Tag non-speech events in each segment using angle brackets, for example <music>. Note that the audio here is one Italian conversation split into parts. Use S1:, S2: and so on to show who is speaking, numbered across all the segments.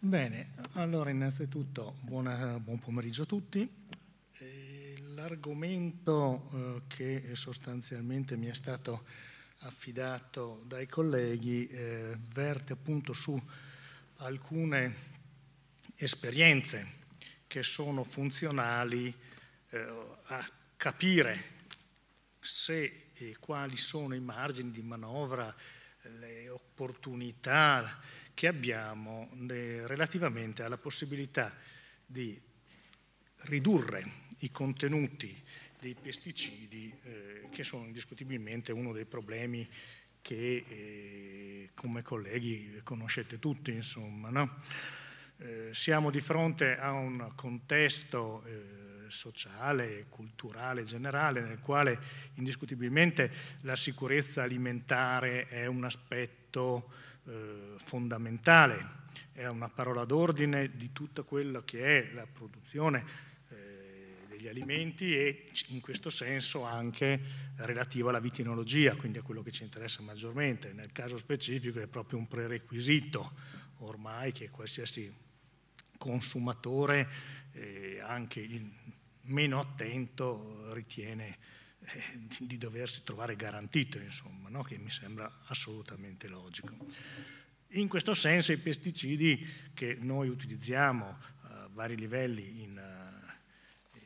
S1: Bene, allora innanzitutto buona, buon pomeriggio a tutti. Eh, l'argomento eh, che sostanzialmente mi è stato affidato dai colleghi eh, verte appunto su alcune esperienze che sono funzionali a capire se e quali sono i margini di manovra, le opportunità che abbiamo eh, relativamente alla possibilità di ridurre i contenuti dei pesticidi eh, che sono indiscutibilmente uno dei problemi che eh, come colleghi conoscete tutti, insomma, no? eh, siamo di fronte a un contesto eh, sociale, culturale, generale, nel quale indiscutibilmente la sicurezza alimentare è un aspetto eh, fondamentale, è una parola d'ordine di tutta quella che è la produzione eh, degli alimenti e in questo senso anche relativa alla vitinologia, quindi a quello che ci interessa maggiormente. Nel caso specifico è proprio un prerequisito ormai che qualsiasi consumatore, eh, anche il meno attento, ritiene eh, di doversi trovare garantito, insomma, no? che mi sembra assolutamente logico. In questo senso i pesticidi che noi utilizziamo a eh, vari livelli in, eh,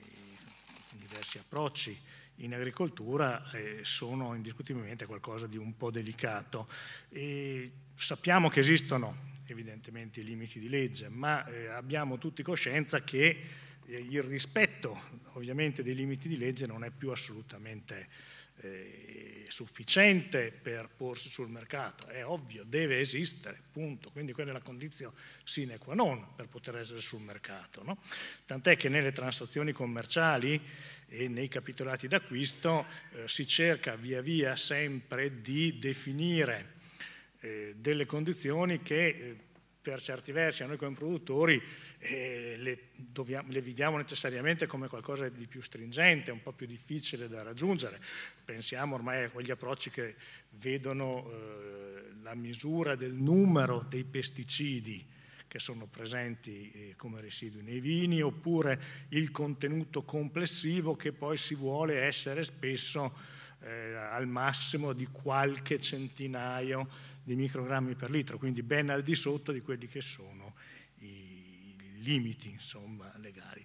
S1: in diversi approcci in agricoltura sono indiscutibilmente qualcosa di un po' delicato. E sappiamo che esistono evidentemente i limiti di legge, ma abbiamo tutti coscienza che il rispetto ovviamente dei limiti di legge non è più assolutamente eh, sufficiente per porsi sul mercato, è ovvio, deve esistere, punto. Quindi quella è la condizione sine qua non per poter essere sul mercato. No? Tant'è che nelle transazioni commerciali e nei capitolati d'acquisto eh, si cerca via via sempre di definire eh, delle condizioni che eh, per certi versi a noi come produttori eh, le, dobbiamo, le, vediamo necessariamente come qualcosa di più stringente, un po' più difficile da raggiungere. Pensiamo ormai a quegli approcci che vedono eh, la misura del numero dei pesticidi che sono presenti eh, come residui nei vini oppure il contenuto complessivo che poi si vuole essere spesso eh, al massimo di qualche centinaio di microgrammi per litro, quindi ben al di sotto di quelli che sono i limiti insomma, legali.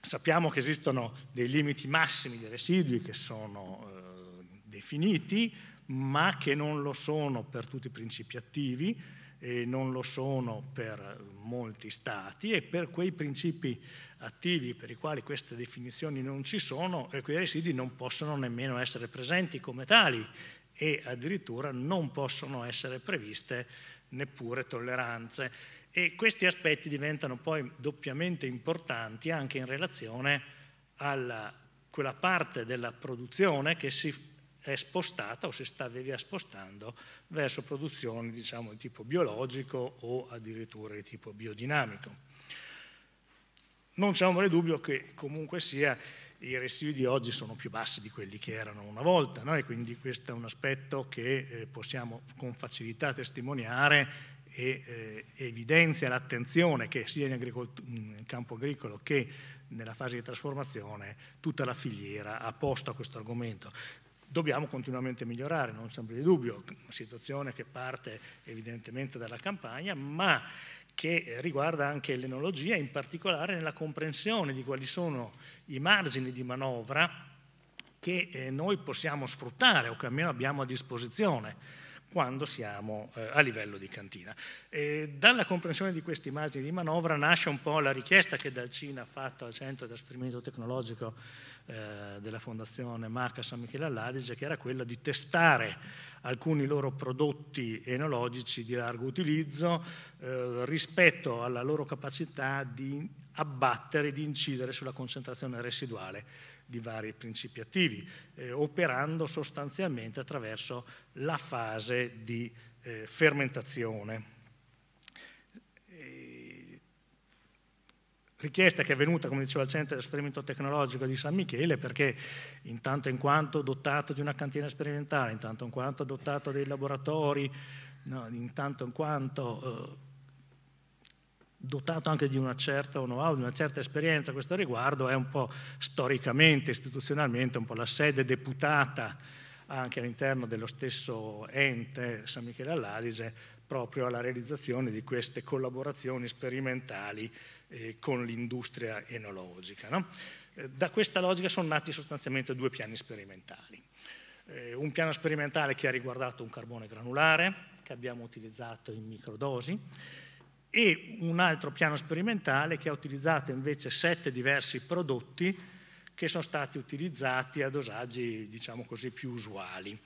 S1: Sappiamo che esistono dei limiti massimi dei residui che sono eh, definiti, ma che non lo sono per tutti i principi attivi, e non lo sono per molti stati e per quei principi attivi per i quali queste definizioni non ci sono, quei residui non possono nemmeno essere presenti come tali e addirittura non possono essere previste neppure tolleranze. E questi aspetti diventano poi doppiamente importanti anche in relazione a quella parte della produzione che si è spostata o si sta via spostando verso produzioni diciamo, di tipo biologico o addirittura di tipo biodinamico. Non c'è ombra di dubbio che comunque sia i residui di oggi sono più bassi di quelli che erano una volta no? e quindi questo è un aspetto che eh, possiamo con facilità testimoniare e eh, evidenzia l'attenzione che sia in campo agricolo che nella fase di trasformazione tutta la filiera ha posto a questo argomento dobbiamo continuamente migliorare, non c'è sembra di dubbio, una situazione che parte evidentemente dalla campagna, ma che riguarda anche l'enologia, in particolare nella comprensione di quali sono i margini di manovra che eh, noi possiamo sfruttare o che almeno abbiamo a disposizione quando siamo eh, a livello di cantina. E dalla comprensione di questi margini di manovra nasce un po' la richiesta che Dalcina ha fatto al Centro di Trasferimento Tecnologico eh, della Fondazione Marca San Michele all'Adige, che era quella di testare alcuni loro prodotti enologici di largo utilizzo eh, rispetto alla loro capacità di abbattere, di incidere sulla concentrazione residuale di vari principi attivi, eh, operando sostanzialmente attraverso la fase di eh, fermentazione. Eh, richiesta che è venuta, come diceva il Centro di Esperimento Tecnologico di San Michele, perché intanto in quanto dotato di una cantina sperimentale, intanto in quanto dotato dei laboratori, no, intanto in quanto... Eh, dotato anche di una certa know-how, di una certa esperienza a questo riguardo, è un po' storicamente, istituzionalmente, un po' la sede deputata anche all'interno dello stesso ente San Michele all'Adige proprio alla realizzazione di queste collaborazioni sperimentali eh, con l'industria enologica. No? Eh, da questa logica sono nati sostanzialmente due piani sperimentali. Eh, un piano sperimentale che ha riguardato un carbone granulare, che abbiamo utilizzato in microdosi, e un altro piano sperimentale che ha utilizzato invece sette diversi prodotti che sono stati utilizzati a dosaggi diciamo così, più usuali.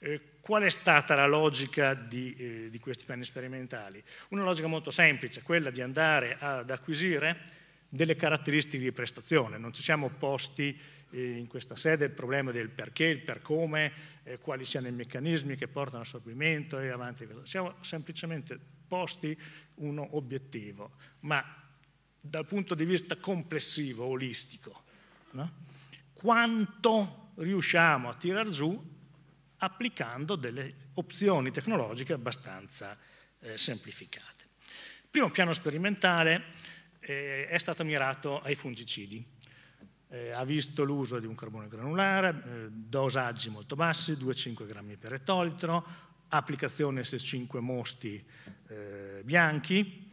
S1: Eh, qual è stata la logica di, eh, di questi piani sperimentali? Una logica molto semplice, quella di andare ad acquisire delle caratteristiche di prestazione. Non ci siamo posti eh, in questa sede il problema del perché, il per come, eh, quali siano i meccanismi che portano al e avanti. Siamo semplicemente posti un obiettivo, ma dal punto di vista complessivo, olistico, no? quanto riusciamo a tirar giù applicando delle opzioni tecnologiche abbastanza eh, semplificate. Primo piano sperimentale, eh, è stato mirato ai fungicidi. Eh, ha visto l'uso di un carbone granulare, eh, dosaggi molto bassi, 2-5 grammi per ettolitro, applicazione S5 mosti eh, bianchi,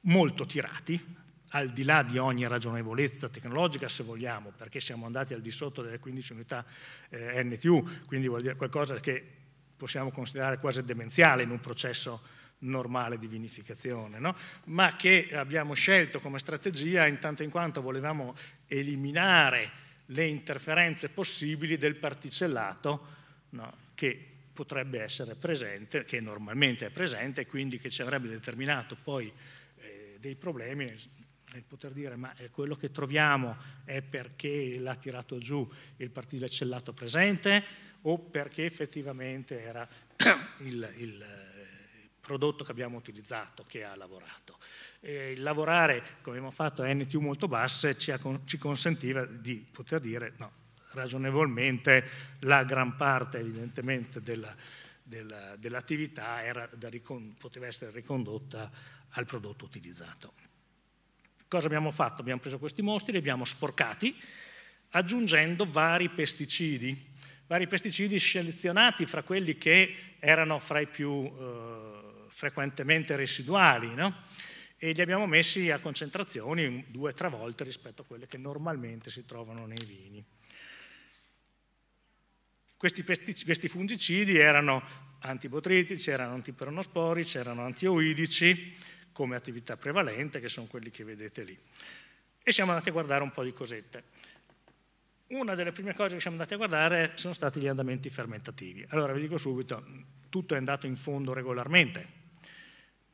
S1: molto tirati, al di là di ogni ragionevolezza tecnologica se vogliamo, perché siamo andati al di sotto delle 15 unità eh, NTU, quindi vuol dire qualcosa che possiamo considerare quasi demenziale in un processo normale di vinificazione, no? ma che abbiamo scelto come strategia intanto in quanto volevamo eliminare le interferenze possibili del particellato no? che potrebbe essere presente, che normalmente è presente e quindi che ci avrebbe determinato poi eh, dei problemi nel, nel, poter dire ma eh, quello che troviamo è perché l'ha tirato giù il particellato presente o perché effettivamente era <clears throat> il, il prodotto che abbiamo utilizzato, che ha lavorato. E il lavorare, come abbiamo fatto a NTU molto basse, ci, ha, ci consentiva di poter dire no, ragionevolmente la gran parte evidentemente della, della, dell'attività era da, poteva essere ricondotta al prodotto utilizzato. Cosa abbiamo fatto? Abbiamo preso questi mostri, li abbiamo sporcati aggiungendo vari pesticidi, vari pesticidi selezionati fra quelli che erano fra i più eh, frequentemente residuali, no? e li abbiamo messi a concentrazioni due o tre volte rispetto a quelle che normalmente si trovano nei vini. Questi, questi fungicidi erano antibotritici, erano antiperonosporici, erano antioidici come attività prevalente, che sono quelli che vedete lì. E siamo andati a guardare un po' di cosette. Una delle prime cose che siamo andati a guardare sono stati gli andamenti fermentativi. Allora vi dico subito, tutto è andato in fondo regolarmente,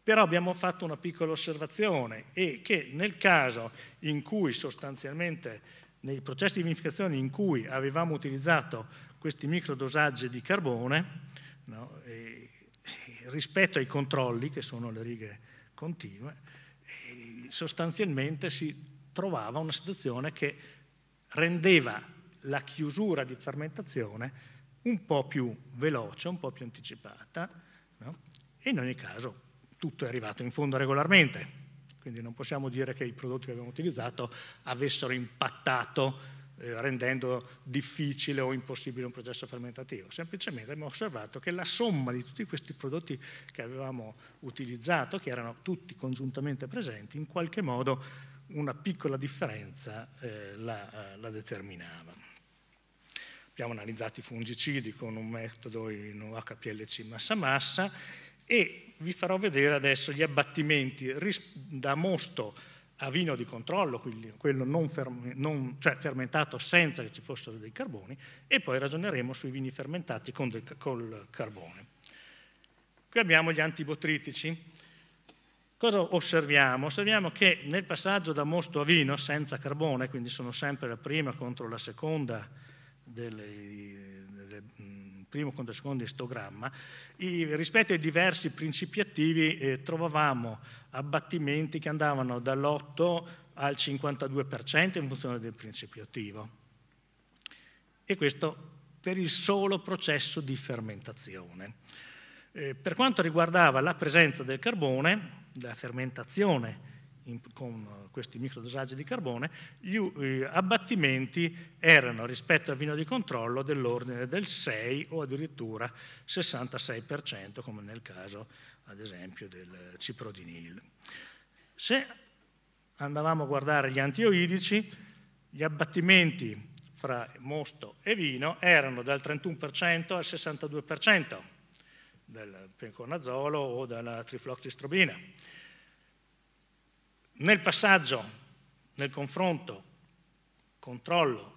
S1: però abbiamo fatto una piccola osservazione e che nel caso in cui sostanzialmente nei processi di vinificazione in cui avevamo utilizzato questi microdosaggi di carbone, no, e, rispetto ai controlli, che sono le righe continue, sostanzialmente si trovava una situazione che rendeva la chiusura di fermentazione un po' più veloce, un po' più anticipata no? e in ogni caso tutto è arrivato in fondo regolarmente, quindi non possiamo dire che i prodotti che abbiamo utilizzato avessero impattato eh, rendendo difficile o impossibile un processo fermentativo, semplicemente abbiamo osservato che la somma di tutti questi prodotti che avevamo utilizzato, che erano tutti congiuntamente presenti, in qualche modo una piccola differenza eh, la, eh, la determinava. Abbiamo analizzato i fungicidi con un metodo in UHPLC massa-massa e vi farò vedere adesso gli abbattimenti da mosto a vino di controllo, quindi quello non, ferm non cioè fermentato senza che ci fossero dei carboni, e poi ragioneremo sui vini fermentati con del, col carbone. Qui abbiamo gli antibotritici. Cosa osserviamo? Osserviamo che nel passaggio da mosto a vino senza carbone, quindi sono sempre la prima contro la seconda delle, primo, conto secondo istogramma, i, rispetto ai diversi principi attivi eh, trovavamo abbattimenti che andavano dall'8 al 52% in funzione del principio attivo. E questo per il solo processo di fermentazione. Eh, per quanto riguardava la presenza del carbone, la fermentazione in, con eh, questi microdosaggi di carbone, gli eh, abbattimenti erano rispetto al vino di controllo dell'ordine del 6 o addirittura 66%, come nel caso ad esempio del ciprodinil. Se andavamo a guardare gli antioidici, gli abbattimenti fra mosto e vino erano dal 31% al 62% del penconazolo o della trifloxistrobina nel passaggio, nel confronto, controllo,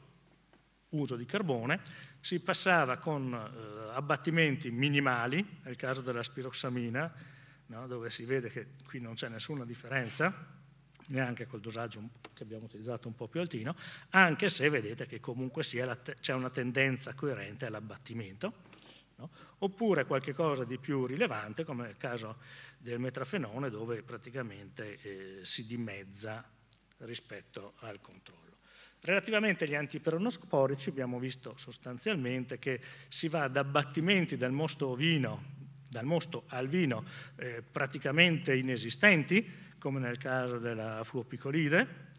S1: uso di carbone, si passava con eh, abbattimenti minimali, nel caso della spiroxamina, no, dove si vede che qui non c'è nessuna differenza, neanche col dosaggio che abbiamo utilizzato un po' più altino, anche se vedete che comunque c'è una tendenza coerente all'abbattimento No? Oppure qualche cosa di più rilevante, come nel caso del metrafenone, dove praticamente eh, si dimezza rispetto al controllo. Relativamente agli antiperonosporici abbiamo visto sostanzialmente che si va ad abbattimenti dal mosto ovino, dal mosto al vino, eh, praticamente inesistenti, come nel caso della fluopicolide,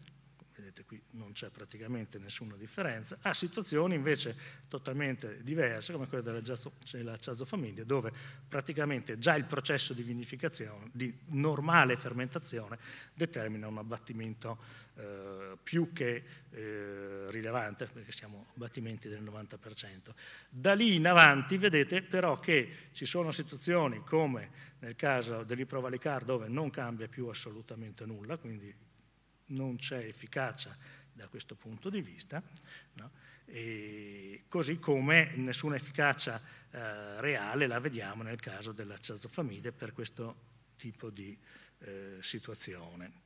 S1: non c'è praticamente nessuna differenza, a situazioni invece totalmente diverse come quella della, Giazzo, della Ciazzofamiglia dove praticamente già il processo di vinificazione, di normale fermentazione, determina un abbattimento eh, più che eh, rilevante, perché siamo abbattimenti del 90%. Da lì in avanti vedete però che ci sono situazioni come nel caso dell'Iprovalicar, dove non cambia più assolutamente nulla, quindi non c'è efficacia da questo punto di vista, no? così come nessuna efficacia eh, reale la vediamo nel caso della ciazofamide per questo tipo di eh, situazione.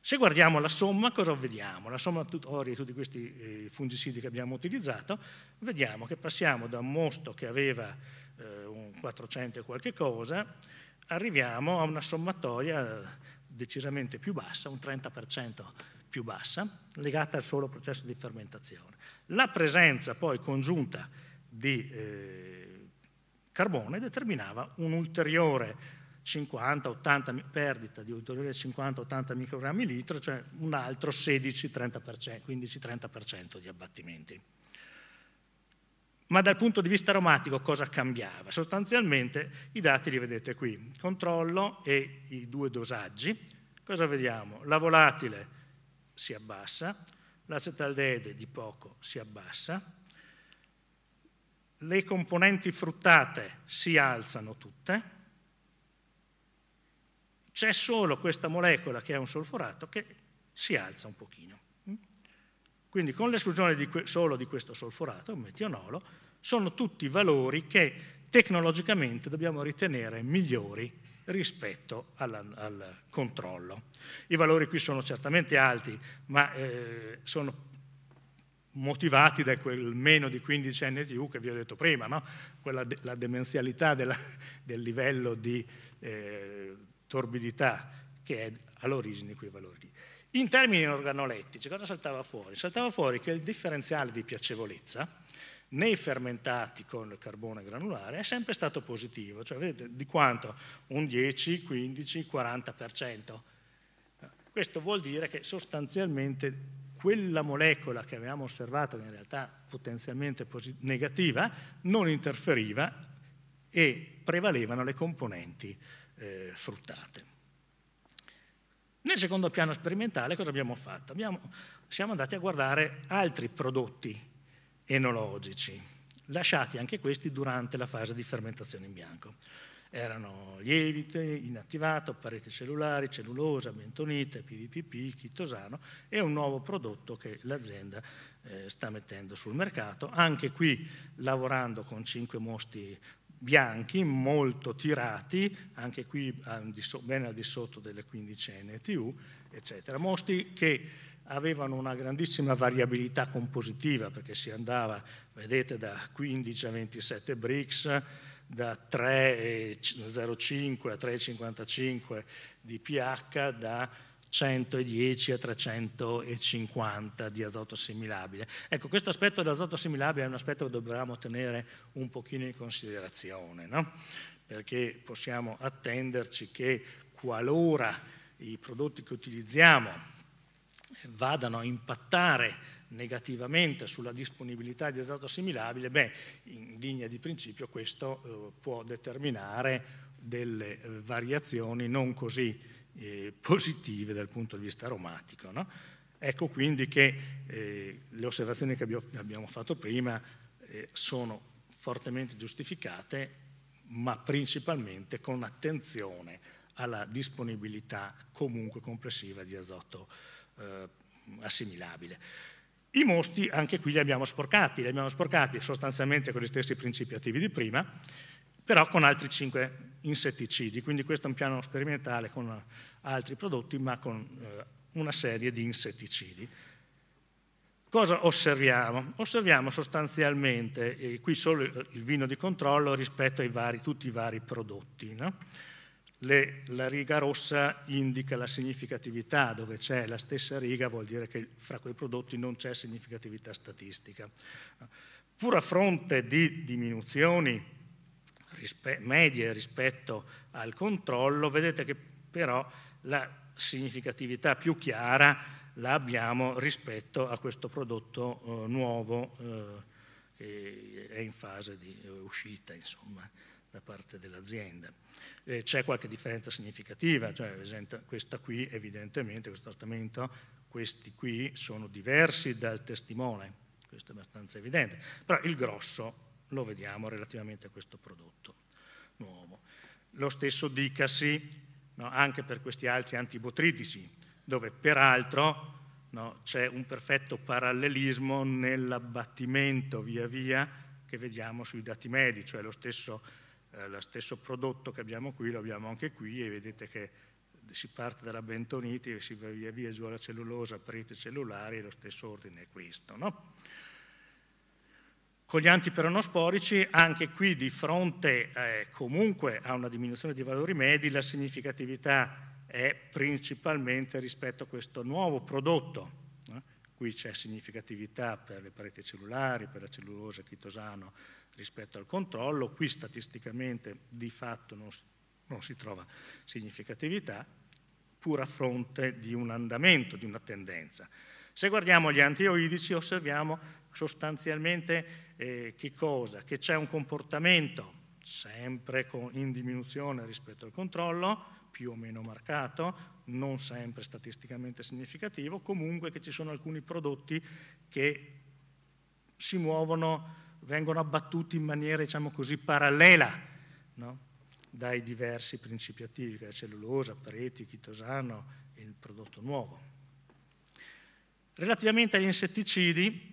S1: Se guardiamo la somma, cosa vediamo? La somma di tutti questi eh, fungicidi che abbiamo utilizzato, vediamo che passiamo da un mosto che aveva eh, un 400 e qualche cosa, arriviamo a una sommatoria eh, decisamente più bassa, un 30% più bassa, legata al solo processo di fermentazione. La presenza poi congiunta di eh, carbone determinava un'ulteriore 50-80 perdita di ulteriori 50-80 microgrammi litro, cioè un altro 15-30% di abbattimenti. Ma dal punto di vista aromatico cosa cambiava? Sostanzialmente i dati li vedete qui, controllo e i due dosaggi. Cosa vediamo? La volatile si abbassa, l'acetaldeide di poco si abbassa, le componenti fruttate si alzano tutte, c'è solo questa molecola che è un solforato che si alza un pochino. Quindi con l'esclusione solo di questo solforato, un metionolo, sono tutti valori che tecnologicamente dobbiamo ritenere migliori rispetto al, al controllo. I valori qui sono certamente alti, ma eh, sono motivati da quel meno di 15 NTU che vi ho detto prima, no? Quella de la demenzialità della, del livello di eh, torbidità che è all'origine di quei valori lì. In termini organolettici, cosa saltava fuori? Saltava fuori che il differenziale di piacevolezza nei fermentati con il carbone granulare è sempre stato positivo, cioè vedete di quanto? Un 10, 15, 40%. Questo vuol dire che sostanzialmente quella molecola che avevamo osservato che in realtà potenzialmente negativa non interferiva e prevalevano le componenti eh, fruttate. Nel secondo piano sperimentale cosa abbiamo fatto? Abbiamo, siamo andati a guardare altri prodotti enologici, lasciati anche questi durante la fase di fermentazione in bianco. Erano lievite, inattivato, pareti cellulari, cellulosa, bentonite, PVPP, chitosano e un nuovo prodotto che l'azienda eh, sta mettendo sul mercato, anche qui lavorando con cinque mosti bianchi, molto tirati, anche qui ben al di sotto delle 15 NTU, eccetera. Mostri che avevano una grandissima variabilità compositiva perché si andava, vedete, da 15 a 27 BRICS, da 3,05 a 3,55 di pH, da 110 a 350 di azoto assimilabile. Ecco, questo aspetto dell'azoto assimilabile è un aspetto che dobbiamo tenere un pochino in considerazione, no? perché possiamo attenderci che qualora i prodotti che utilizziamo vadano a impattare negativamente sulla disponibilità di azoto assimilabile, beh, in linea di principio questo eh, può determinare delle eh, variazioni non così eh, positive dal punto di vista aromatico. No? Ecco quindi che eh, le osservazioni che abbiamo fatto prima eh, sono fortemente giustificate, ma principalmente con attenzione alla disponibilità comunque complessiva di azoto eh, assimilabile. I mosti anche qui li abbiamo sporcati, li abbiamo sporcati sostanzialmente con gli stessi principi attivi di prima, però con altri 5 insetticidi, quindi questo è un piano sperimentale con altri prodotti ma con eh, una serie di insetticidi. Cosa osserviamo? Osserviamo sostanzialmente, qui solo il vino di controllo rispetto a tutti i vari prodotti, no? Le, la riga rossa indica la significatività, dove c'è la stessa riga vuol dire che fra quei prodotti non c'è significatività statistica. Pur a fronte di diminuzioni rispe medie rispetto al controllo, vedete che però la significatività più chiara la abbiamo rispetto a questo prodotto eh, nuovo eh, che è in fase di eh, uscita. Insomma da parte dell'azienda. Eh, c'è qualche differenza significativa, cioè questa qui evidentemente, questo trattamento, questi qui sono diversi dal testimone, questo è abbastanza evidente, però il grosso lo vediamo relativamente a questo prodotto nuovo. Lo stesso dicasi no, anche per questi altri antibotritici, dove peraltro no, c'è un perfetto parallelismo nell'abbattimento via via che vediamo sui dati medi, cioè lo stesso eh, lo stesso prodotto che abbiamo qui lo abbiamo anche qui e vedete che si parte dalla bentonite e si va via via giù alla cellulosa, perite cellulari e lo stesso ordine è questo. No? Con gli antiperonosporici anche qui di fronte eh, comunque a una diminuzione dei valori medi la significatività è principalmente rispetto a questo nuovo prodotto. No? Qui c'è significatività per le pareti cellulari, per la cellulosa chitosano rispetto al controllo, qui statisticamente di fatto non, non si trova significatività, pur a fronte di un andamento, di una tendenza. Se guardiamo gli antioidici osserviamo sostanzialmente eh, che cosa? Che c'è un comportamento sempre in diminuzione rispetto al controllo, più o meno marcato, non sempre statisticamente significativo, comunque che ci sono alcuni prodotti che si muovono vengono abbattuti in maniera, diciamo così, parallela no? dai diversi principi attivi, che la cellulosa, pareti, chitosano e il prodotto nuovo. Relativamente agli insetticidi,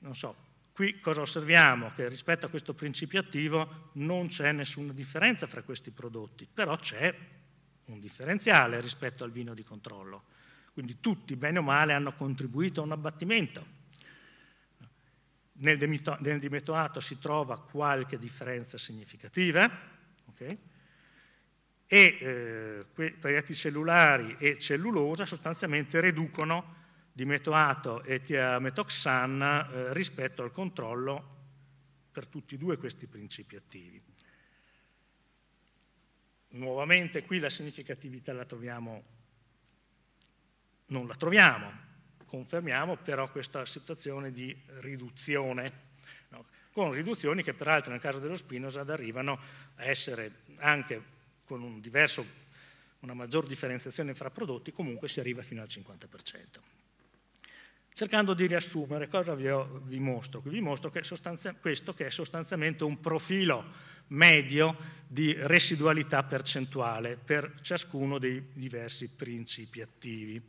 S1: non so, Qui cosa osserviamo? Che rispetto a questo principio attivo non c'è nessuna differenza fra questi prodotti, però c'è un differenziale rispetto al vino di controllo. Quindi tutti, bene o male, hanno contribuito a un abbattimento nel, dimetoato si trova qualche differenza significativa, okay? e eh, proietti cellulari e cellulosa sostanzialmente riducono dimetoato e tiametoxan eh, rispetto al controllo per tutti e due questi principi attivi. Nuovamente qui la significatività la troviamo, non la troviamo, confermiamo però questa situazione di riduzione, no? con riduzioni che peraltro nel caso dello Spinoza arrivano a essere anche con un diverso, una maggior differenziazione fra prodotti, comunque si arriva fino al 50%. Cercando di riassumere, cosa vi, ho, vi mostro? Vi mostro che questo che è sostanzialmente un profilo medio di residualità percentuale per ciascuno dei diversi principi attivi.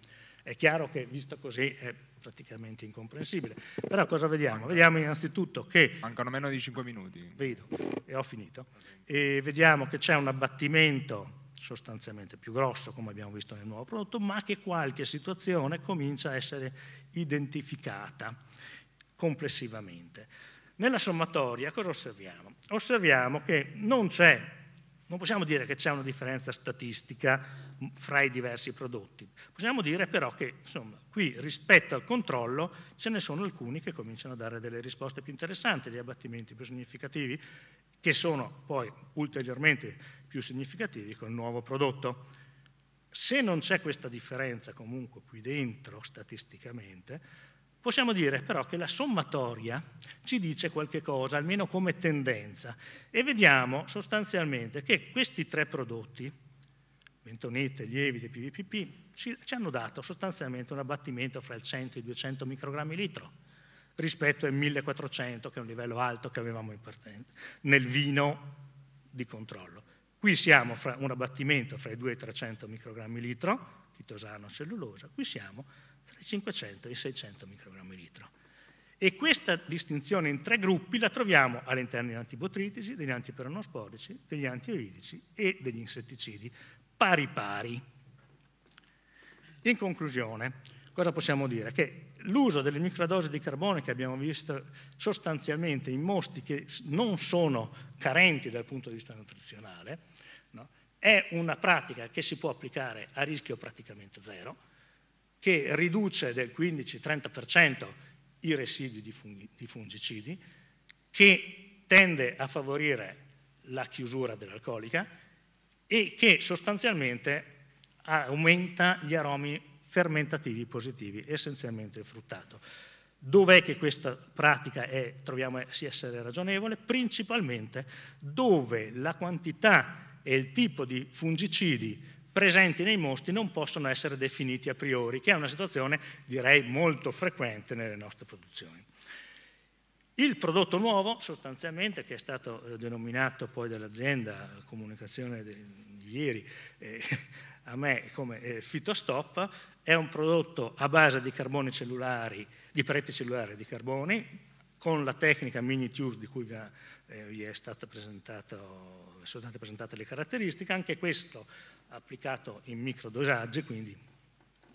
S1: È chiaro che visto così è praticamente incomprensibile. Però cosa vediamo? Vediamo innanzitutto che... Mancano meno di 5 minuti. Vedo, e ho finito. E vediamo che c'è un abbattimento sostanzialmente più grosso, come abbiamo visto nel nuovo prodotto, ma che qualche situazione comincia a essere identificata complessivamente. Nella sommatoria cosa osserviamo? Osserviamo che non c'è non possiamo dire che c'è una differenza statistica fra i diversi prodotti, possiamo dire però che insomma, qui rispetto al controllo ce ne sono alcuni che cominciano a dare delle risposte più interessanti, degli abbattimenti più significativi, che sono poi ulteriormente più significativi col nuovo prodotto. Se non c'è questa differenza comunque qui dentro statisticamente, Possiamo dire però che la sommatoria ci dice qualche cosa, almeno come tendenza, e vediamo sostanzialmente che questi tre prodotti, bentonite, lievite, PVPP, ci, hanno dato sostanzialmente un abbattimento fra il 100 e i 200 microgrammi litro rispetto ai 1400, che è un livello alto che avevamo in partenza, nel vino di controllo. Qui siamo fra un abbattimento fra i 2 e i 300 microgrammi litro, chitosano cellulosa, qui siamo tra i 500 e i 600 microgrammi litro. E questa distinzione in tre gruppi la troviamo all'interno degli antibotritici, degli antiperanospolici, degli antioidici e degli insetticidi, pari pari. In conclusione, cosa possiamo dire? Che l'uso delle microdosi di carbone che abbiamo visto sostanzialmente in mosti che non sono carenti dal punto di vista nutrizionale, no? è una pratica che si può applicare a rischio praticamente zero, che riduce del 15-30% i residui di, funghi, di fungicidi, che tende a favorire la chiusura dell'alcolica e che sostanzialmente aumenta gli aromi fermentativi positivi, essenzialmente il fruttato. Dov'è che questa pratica è, troviamo si essere ragionevole? Principalmente dove la quantità e il tipo di fungicidi presenti nei mostri non possono essere definiti a priori, che è una situazione direi molto frequente nelle nostre produzioni. Il prodotto nuovo, sostanzialmente, che è stato eh, denominato poi dall'azienda, comunicazione di ieri, eh, a me come eh, Fitostop, è un prodotto a base di carboni cellulari, di pareti cellulari di carboni, con la tecnica mini tubes di cui vi è, eh, vi è stato presentato sono state presentate le caratteristiche, anche questo applicato in microdosaggi, quindi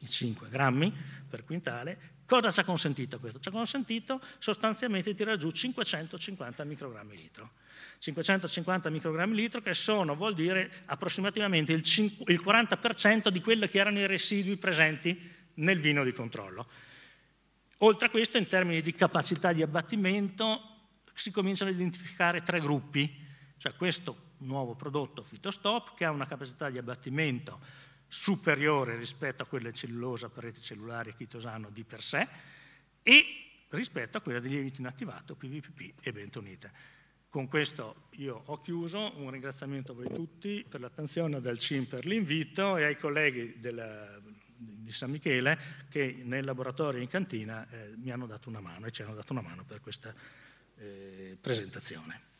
S1: i 5 grammi per quintale, cosa ci ha consentito questo? Ci ha consentito sostanzialmente di tirare giù 550 microgrammi litro. 550 microgrammi litro che sono, vuol dire, approssimativamente il, 40% di quelli che erano i residui presenti nel vino di controllo. Oltre a questo, in termini di capacità di abbattimento, si cominciano ad identificare tre gruppi, cioè questo nuovo prodotto Fitostop che ha una capacità di abbattimento superiore rispetto a quella cellulosa, pareti cellulari e chitosano di per sé e rispetto a quella degli lievito inattivato, PVPP e bentonite. Con questo io ho chiuso, un ringraziamento a voi tutti per l'attenzione dal CIM per l'invito e ai colleghi della, di San Michele che nel laboratorio in cantina eh, mi hanno dato una mano e ci hanno dato una mano per questa eh, presentazione.